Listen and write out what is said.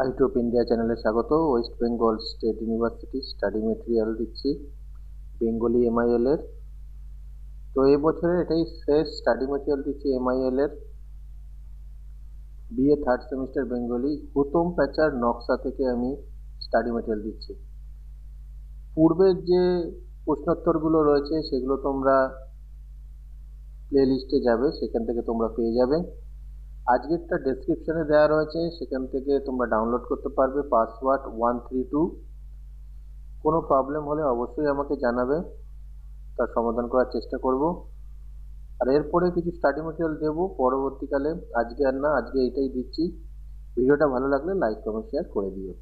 I টুপ India চ্যানেলে স্বাগত West Bengal State University study material দিচ্ছি বেঙ্গলি এমআইএলের তো এবছরে এটাই শেষ স্টাডি মেটেরিয়াল দিচ্ছি এমআইএলের BA third semester Bengali Hutom Pyanchar Naksha থেকে আমি স্টাডি মেটেরিয়াল দিচ্ছি পূর্বের যে প্রশ্নোত্তরগুলো রয়েছে সেগুলো তোমরা প্লে লিস্টে যাবে সেখান থেকে তোমরা পেয়ে যাবে আজকেরটা ডেসক্রিপশানে দেওয়া রয়েছে সেখান থেকে তোমরা ডাউনলোড করতে পারবে পাসওয়ার্ড ওয়ান থ্রি টু কোনো প্রবলেম হলে অবশ্যই আমাকে জানাবে তার সমাধান করার চেষ্টা করব আর এরপরে কিছু স্টাডি মেটেরিয়াল দেবো পরবর্তীকালে আজকে আর না আজকে এইটাই দিচ্ছি ভিডিওটা ভালো লাগলে লাইক কমেন্ট শেয়ার করে দিও